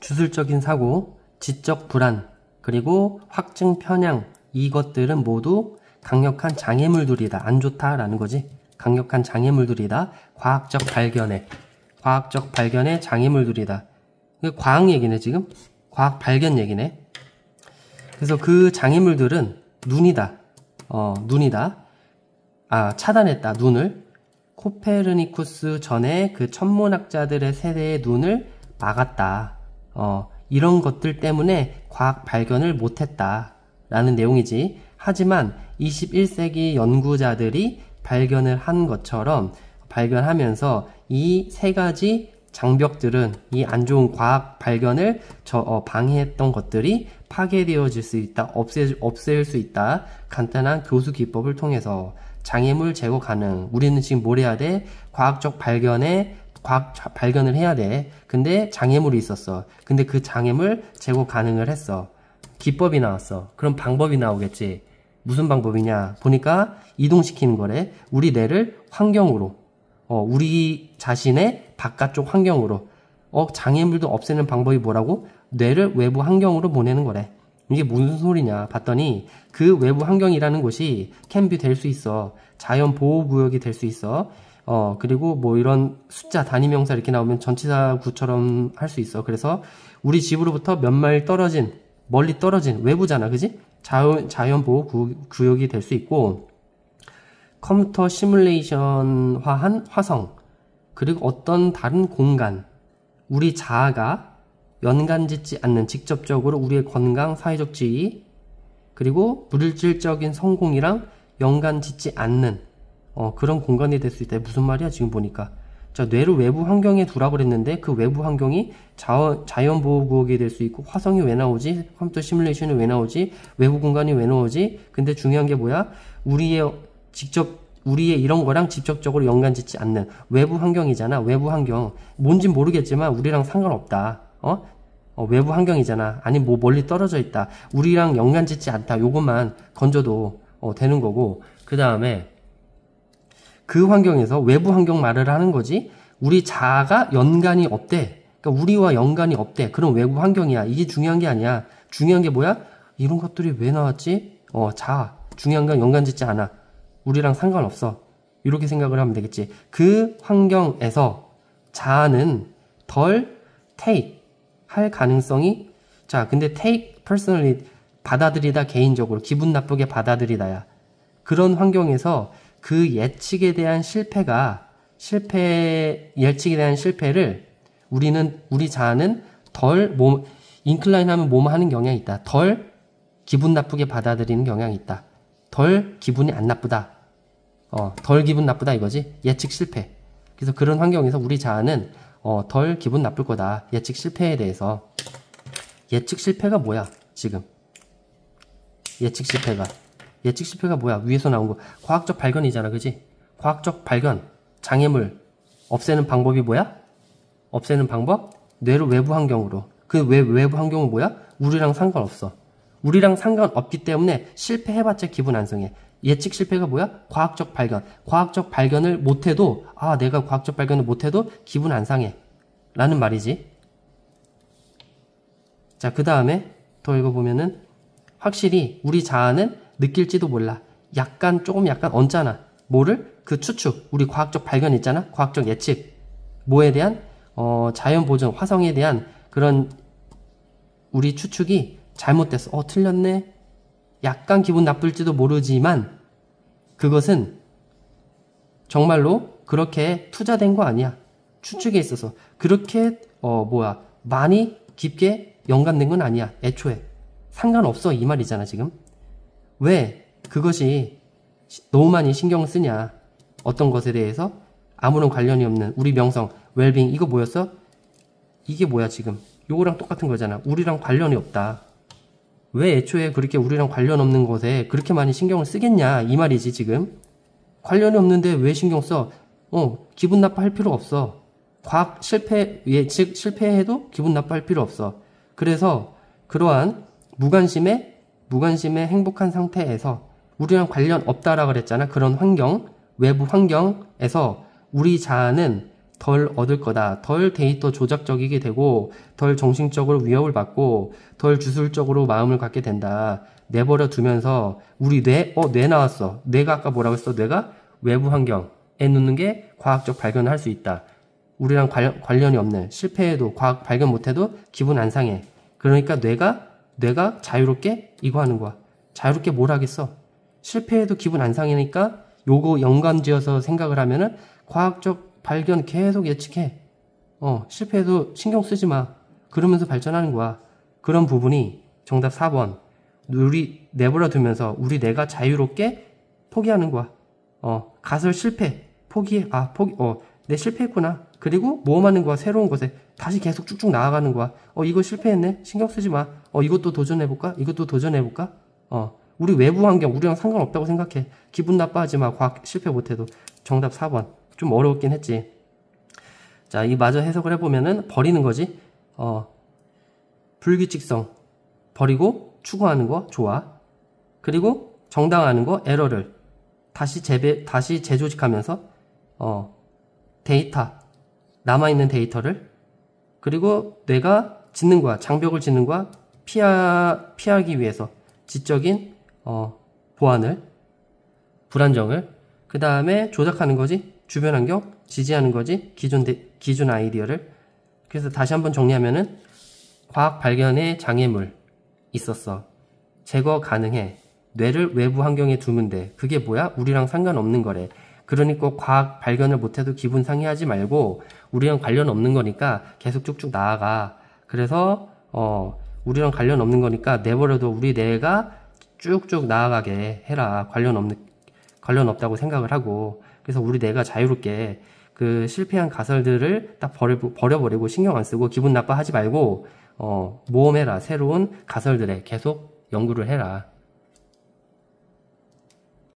주술적인 사고, 지적 불안, 그리고 확증 편향 이것들은 모두 강력한 장애물들이다. 안 좋다라는 거지. 강력한 장애물들이다. 과학적 발견에 과학적 발견에 장애물들이다. 과학 얘기네 지금. 과학 발견 얘기네. 그래서 그 장애물들은 눈이다. 어, 눈이다. 아, 차단했다. 눈을. 코페르니쿠스 전에 그 천문학자들의 세대의 눈을 막았다. 어, 이런 것들 때문에 과학 발견을 못했다. 라는 내용이지. 하지만 21세기 연구자들이 발견을 한 것처럼 발견하면서 이 세 가지 장벽들은 이 안 좋은 과학 발견을 저, 어, 방해했던 것들이 파괴되어질 수 있다, 없애, 없앨 수 있다. 간단한 교수 기법을 통해서 장애물 제거 가능. 우리는 지금 뭘 해야 돼? 과학적 발견에 과학 발견을 해야 돼. 근데 장애물이 있었어. 근데 그 장애물 제거 가능을 했어. 기법이 나왔어. 그럼 방법이 나오겠지. 무슨 방법이냐? 보니까 이동시키는 거래. 우리 뇌를 환경으로, 어, 우리 자신의 바깥쪽 환경으로. 어, 장애물도 없애는 방법이 뭐라고? 뇌를 외부 환경으로 보내는 거래. 이게 무슨 소리냐 봤더니 그 외부 환경이라는 곳이 캠뷰될 수 있어 자연 보호 구역이 될 수 있어 어, 그리고 뭐 이런 숫자, 단위명사 이렇게 나오면 전치사 구처럼 할 수 있어. 그래서 우리 집으로부터 몇 마일 떨어진, 멀리 떨어진 외부잖아. 그지? 자연, 자연 보호 구, 구역이 될 수 있고, 컴퓨터 시뮬레이션화한 화성, 그리고 어떤 다른 공간, 우리 자아가 연관 짓지 않는 직접적으로 우리의 건강, 사회적 지위, 그리고 물질적인 성공이랑 연관 짓지 않는 어, 그런 공간이 될 수 있다. 무슨 말이야 지금 보니까. 자, 뇌를 외부 환경에 두라 그랬는데 그 외부 환경이 자원, 자연보호구역이 될 수 있고 화성이 왜 나오지? 컴퓨터 시뮬레이션이 왜 나오지? 외부 공간이 왜 나오지? 근데 중요한 게 뭐야? 우리의 직접 우리의 이런 거랑 직접적으로 연관 짓지 않는 외부 환경이잖아. 외부 환경. 뭔지 모르겠지만 우리랑 상관없다. 어? 어 외부 환경이잖아. 아니 뭐 멀리 떨어져 있다. 우리랑 연관 짓지 않다. 요것만 건져도 어, 되는 거고. 그 다음에 그 환경에서 외부 환경 말을 하는 거지 우리 자아가 연관이 없대. 그러니까 우리와 연관이 없대. 그런 외부 환경이야. 이게 중요한 게 아니야. 중요한 게 뭐야? 이런 것들이 왜 나왔지? 어, 자아. 중요한 건 연관 짓지 않아. 우리랑 상관없어. 이렇게 생각을 하면 되겠지. 그 환경에서 자아는 덜 take 할 가능성이 자, 근데 take personally 받아들이다 개인적으로 기분 나쁘게 받아들이다야. 그런 환경에서 그 예측에 대한 실패가 실패 예측에 대한 실패를 우리는 우리 자아는 덜 몸 인클라인하면 몸 하는 경향이 있다. 덜 기분 나쁘게 받아들이는 경향이 있다. 덜 기분이 안 나쁘다. 어, 덜 기분 나쁘다 이거지. 예측 실패. 그래서 그런 환경에서 우리 자아는 어, 덜 기분 나쁠 거다. 예측 실패에 대해서 예측 실패가 뭐야? 지금 예측 실패가 예측 실패가 뭐야? 위에서 나온 거. 과학적 발견이잖아, 그지? 과학적 발견, 장애물, 없애는 방법이 뭐야? 없애는 방법? 뇌로 외부 환경으로. 그 외, 외부 환경은 뭐야? 우리랑 상관없어. 우리랑 상관없기 때문에 실패해봤자 기분 안 상해. 예측 실패가 뭐야? 과학적 발견. 과학적 발견을 못해도, 아, 내가 과학적 발견을 못해도 기분 안 상해. 라는 말이지. 자, 그 다음에 더 읽어보면은, 확실히 우리 자아는 느낄지도 몰라. 약간 조금 약간 언짢아 뭐를? 그 추측, 우리 과학적 발견 있잖아. 과학적 예측. 뭐에 대한 어, 자연 보존, 화성에 대한 그런 우리 추측이 잘못됐어. 어, 틀렸네. 약간 기분 나쁠지도 모르지만 그것은 정말로 그렇게 투자된 거 아니야. 추측에 있어서 그렇게 어 뭐야 많이 깊게 연관된 건 아니야. 애초에 상관없어 이 말이잖아 지금. 왜 그것이 너무 많이 신경 쓰냐? 어떤 것에 대해서 아무런 관련이 없는 우리 명성, 웰빙 이거 뭐였어? 이게 뭐야 지금? 요거랑 똑같은 거잖아. 우리랑 관련이 없다. 왜 애초에 그렇게 우리랑 관련 없는 것에 그렇게 많이 신경을 쓰겠냐 이 말이지 지금. 관련이 없는데 왜 신경 써? 어, 기분 나빠할 필요 없어. 과학 실패, 예, 즉 실패해도 기분 나빠할 필요 없어. 그래서 그러한 무관심의 무관심의 행복한 상태에서 우리랑 관련 없다라 고 그랬잖아. 그런 환경, 외부 환경에서 우리 자아는 덜 얻을 거다. 덜 데이터 조작적이게 되고, 덜 정신적으로 위협을 받고, 덜 주술적으로 마음을 갖게 된다. 내버려 두면서, 우리 뇌, 어, 뇌 나왔어. 뇌가 아까 뭐라고 했어? 뇌가 외부 환경에 놓는 게 과학적 발견을 할 수 있다. 우리랑 관련, 관련이 없는, 실패해도, 과학 발견 못해도 기분 안 상해. 그러니까 뇌가 내가 자유롭게 이거 하는 거야. 자유롭게 뭘 하겠어? 실패해도 기분 안 상하니까 요거 연관지어서 생각을 하면은 과학적 발견 계속 예측해. 어, 실패해도 신경 쓰지 마. 그러면서 발전하는 거야. 그런 부분이 정답 4번. 우리 내버려 두면서 우리 내가 자유롭게 포기하는 거야. 어, 가설 실패. 포기해. 아, 포기, 어, 내 실패했구나. 그리고 모험하는 거야. 새로운 것에. 다시 계속 쭉쭉 나아가는 거야. 어, 이거 실패했네. 신경 쓰지 마. 어, 이것도 도전해볼까? 이것도 도전해볼까? 어, 우리 외부 환경, 우리랑 상관없다고 생각해. 기분 나빠하지 마. 과학 실패 못해도. 정답 4번. 좀어려웠긴 했지. 자, 이 마저 해석을 해보면은 버리는 거지. 어, 불규칙성. 버리고 추구하는 거 좋아. 그리고 정당하는거 에러를 다시 재배, 다시 재조직하면서, 어, 데이터. 남아있는 데이터를 그리고 뇌가 짓는 거야. 장벽을 짓는 거야. 피하, 피하기 위해서 지적인 어, 보안을 불안정을 그 다음에 조작하는 거지 주변 환경 지지하는 거지 기존 데, 기존 아이디어를 그래서 다시 한번 정리하면은 과학 발견의 장애물 있었어 제거 가능해 뇌를 외부 환경에 두면 돼 그게 뭐야 우리랑 상관없는 거래 그러니 까 과학 발견을 못해도 기분 상해하지 말고 우리랑 관련 없는 거니까 계속 쭉쭉 나아가. 그래서 어 우리랑 관련 없는 거니까 내버려둬 우리 뇌가 쭉쭉 나아가게 해라. 관련 없는 관련 없다고 생각을 하고 그래서 우리 뇌가 자유롭게 그 실패한 가설들을 딱 버려, 버려버리고 신경 안 쓰고 기분 나빠하지 말고 어, 모험해라 새로운 가설들에 계속 연구를 해라